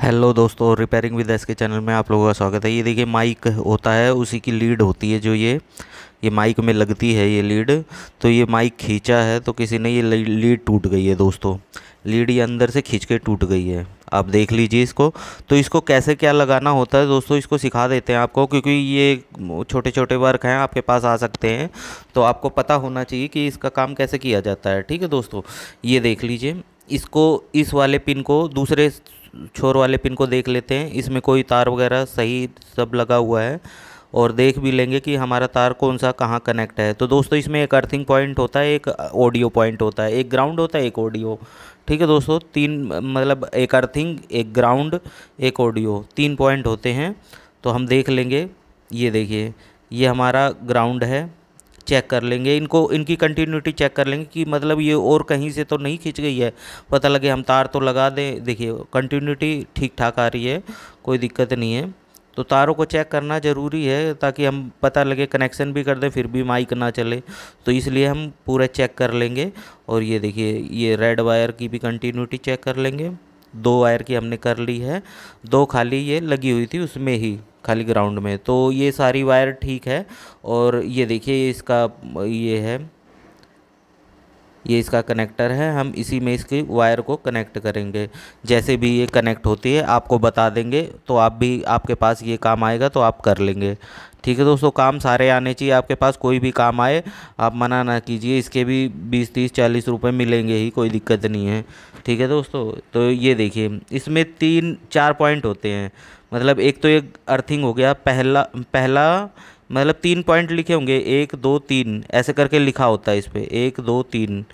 hello दोस्तों repairing with S K channel में आप लोगों का स्वागत है ये देखिए माइक होता है उसी की लीड होती है जो ये ये माइक में लगती है ये लीड तो ये माइक खींचा है तो किसी ने ये लीड टूट गई है दोस्तों लीड ये अंदर से खींच के टूट गई है आप देख लीजिए इसको तो इसको कैसे क्या लगाना होता है दोस्तों इसको सिखा देते हैं आपको क्योंकि ये छोटे छोटे वर्क हैं आपके पास आ सकते हैं तो आपको पता होना चाहिए कि इसका काम कैसे किया जाता है ठीक है दोस्तों ये देख लीजिए इसको इस वाले पिन को दूसरे छोर वाले पिन को देख लेते हैं इसमें कोई तार वगैरह सही सब लगा हुआ है और देख भी लेंगे कि हमारा तार कौन सा कहाँ कनेक्ट है तो दोस्तों इसमें एक अर्थिंग पॉइंट होता है एक ऑडियो पॉइंट होता है एक ग्राउंड होता है एक ऑडियो ठीक है दोस्तों तीन मतलब एक अर्थिंग एक ग्राउंड एक ऑडियो तीन पॉइंट होते हैं तो हम देख लेंगे ये देखिए ये हमारा ग्राउंड है चेक कर लेंगे इनको इनकी कंटिन्यूटी चेक कर लेंगे कि मतलब ये और कहीं से तो नहीं खींच गई है पता लगे हम तार तो लगा दें देखिए कंटिन्यूटी ठीक ठाक आ रही है कोई दिक्कत नहीं है तो तारों को चेक करना ज़रूरी है ताकि हम पता लगे कनेक्शन भी कर दें फिर भी माइक ना चले तो इसलिए हम पूरा चेक कर लेंगे और ये देखिए ये रेड वायर की भी कंटिन्यूटी चेक कर लेंगे दो वायर की हमने कर ली है दो खाली ये लगी हुई थी उसमें ही खाली ग्राउंड में तो ये सारी वायर ठीक है और ये देखिए इसका ये है ये इसका कनेक्टर है हम इसी में इसकी वायर को कनेक्ट करेंगे जैसे भी ये कनेक्ट होती है आपको बता देंगे तो आप भी आपके पास ये काम आएगा तो आप कर लेंगे ठीक है दोस्तों काम सारे आने चाहिए आपके पास कोई भी काम आए आप मना ना कीजिए इसके भी बीस तीस चालीस रुपये मिलेंगे ही कोई दिक्कत नहीं है ठीक है दोस्तों तो ये देखिए इसमें तीन चार पॉइंट होते हैं मतलब एक तो एक अर्थिंग हो गया पहला पहला मतलब तीन पॉइंट लिखे होंगे एक दो तीन ऐसे करके लिखा होता है इस पर एक दो तीन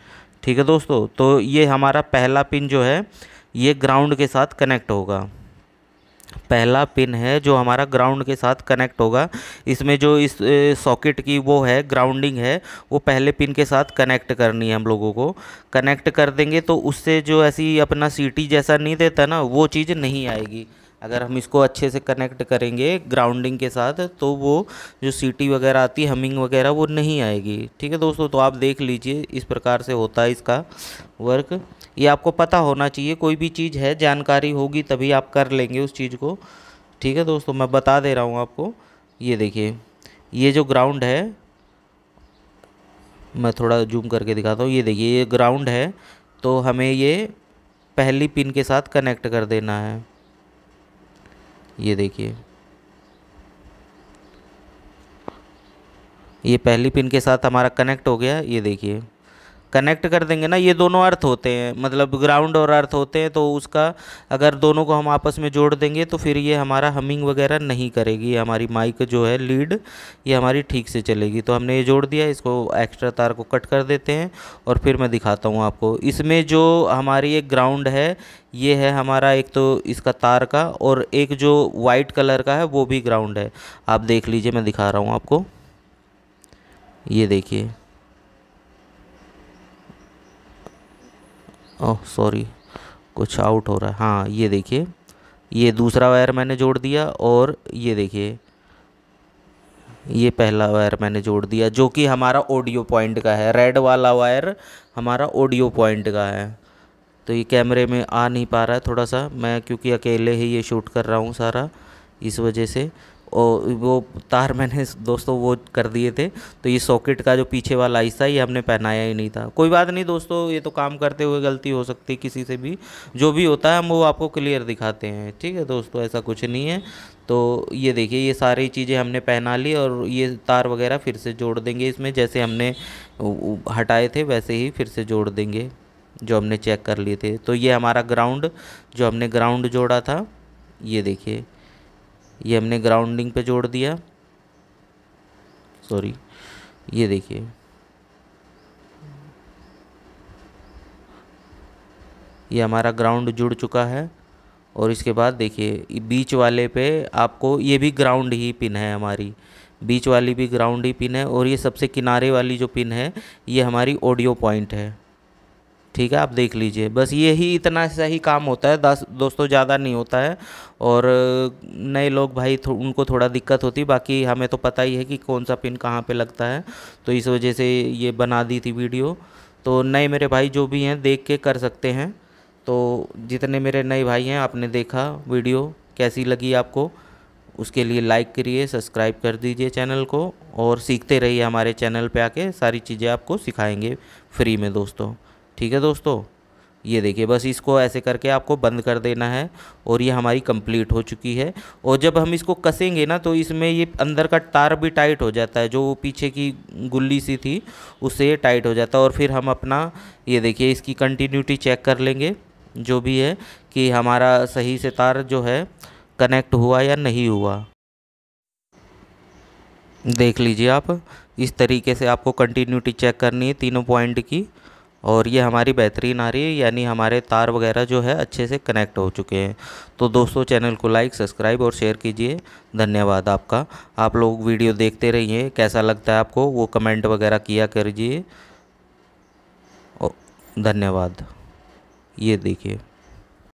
ठीक है दोस्तों तो ये हमारा पहला पिन जो है ये ग्राउंड के साथ कनेक्ट होगा पहला पिन है जो हमारा ग्राउंड के साथ कनेक्ट होगा इसमें जो इस सॉकेट की वो है ग्राउंडिंग है वो पहले पिन के साथ कनेक्ट करनी है हम लोगों को कनेक्ट कर देंगे तो उससे जो ऐसी अपना सीटी जैसा नहीं देता ना वो चीज़ नहीं आएगी अगर हम इसको अच्छे से कनेक्ट करेंगे ग्राउंडिंग के साथ तो वो जो सीटी वगैरह आती है हमिंग वगैरह वो नहीं आएगी ठीक है दोस्तों तो आप देख लीजिए इस प्रकार से होता है इसका वर्क ये आपको पता होना चाहिए कोई भी चीज़ है जानकारी होगी तभी आप कर लेंगे उस चीज़ को ठीक है दोस्तों मैं बता दे रहा हूँ आपको ये देखिए ये जो ग्राउंड है मैं थोड़ा जूम करके दिखाता हूँ ये देखिए ये ग्राउंड है तो हमें ये पहली पिन के साथ कनेक्ट कर देना है ये देखिए ये पहली पिन के साथ हमारा कनेक्ट हो गया ये देखिए कनेक्ट कर देंगे ना ये दोनों अर्थ होते हैं मतलब ग्राउंड और अर्थ होते हैं तो उसका अगर दोनों को हम आपस में जोड़ देंगे तो फिर ये हमारा हमिंग वगैरह नहीं करेगी हमारी माइक जो है लीड ये हमारी ठीक से चलेगी तो हमने ये जोड़ दिया इसको एक्स्ट्रा तार को कट कर देते हैं और फिर मैं दिखाता हूँ आपको इसमें जो हमारी एक ग्राउंड है ये है हमारा एक तो इसका तार का और एक जो वाइट कलर का है वो भी ग्राउंड है आप देख लीजिए मैं दिखा रहा हूँ आपको ये देखिए ओह सॉरी कुछ आउट हो रहा है हाँ ये देखिए ये दूसरा वायर मैंने जोड़ दिया और ये देखिए ये पहला वायर मैंने जोड़ दिया जो कि हमारा ऑडियो पॉइंट का है रेड वाला वायर हमारा ऑडियो पॉइंट का है तो ये कैमरे में आ नहीं पा रहा है थोड़ा सा मैं क्योंकि अकेले ही ये शूट कर रहा हूँ सारा इस वजह से और वो तार मैंने दोस्तों वो कर दिए थे तो ये सॉकेट का जो पीछे वाला हिस्सा ये हमने पहनाया ही नहीं था कोई बात नहीं दोस्तों ये तो काम करते हुए गलती हो सकती है किसी से भी जो भी होता है हम वो आपको क्लियर दिखाते हैं ठीक है दोस्तों ऐसा कुछ नहीं है तो ये देखिए ये सारी चीज़ें हमने पहना ली और ये तार वगैरह फिर से जोड़ देंगे इसमें जैसे हमने हटाए थे वैसे ही फिर से जोड़ देंगे जो हमने चेक कर लिए थे तो ये हमारा ग्राउंड जो हमने ग्राउंड जोड़ा था ये देखिए ये हमने ग्राउंडिंग पे जोड़ दिया सॉरी ये देखिए ये हमारा ग्राउंड जुड़ चुका है और इसके बाद देखिए बीच वाले पे आपको ये भी ग्राउंड ही पिन है हमारी बीच वाली भी ग्राउंड ही पिन है और ये सबसे किनारे वाली जो पिन है ये हमारी ऑडियो पॉइंट है ठीक है आप देख लीजिए बस यही इतना सा ही काम होता है दस दोस्तों ज़्यादा नहीं होता है और नए लोग भाई थो, उनको थोड़ा दिक्कत होती बाकी हमें तो पता ही है कि कौन सा पिन कहाँ पे लगता है तो इस वजह से ये बना दी थी वीडियो तो नए मेरे भाई जो भी हैं देख के कर सकते हैं तो जितने मेरे नए भाई हैं आपने देखा वीडियो कैसी लगी आपको उसके लिए लाइक करिए सब्सक्राइब कर दीजिए चैनल को और सीखते रहिए हमारे चैनल पे आके सारी चीज़ें आपको सिखाएंगे फ्री में दोस्तों ठीक है दोस्तों ये देखिए बस इसको ऐसे करके आपको बंद कर देना है और ये हमारी कंप्लीट हो चुकी है और जब हम इसको कसेंगे ना तो इसमें ये अंदर का तार भी टाइट हो जाता है जो पीछे की गुल्ली सी थी उससे ये टाइट हो जाता है और फिर हम अपना ये देखिए इसकी कंटिन्यूटी चेक कर लेंगे जो भी है कि हमारा सही से तार जो है कनेक्ट हुआ या नहीं हुआ देख लीजिए आप इस तरीके से आपको कंटिन्यूटी चेक करनी है तीनों पॉइंट की और ये हमारी बेहतरीन आ रही है यानी हमारे तार वगैरह जो है अच्छे से कनेक्ट हो चुके हैं तो दोस्तों चैनल को लाइक सब्सक्राइब और शेयर कीजिए धन्यवाद आपका आप लोग वीडियो देखते रहिए कैसा लगता है आपको वो कमेंट वगैरह किया करिए धन्यवाद ये देखिए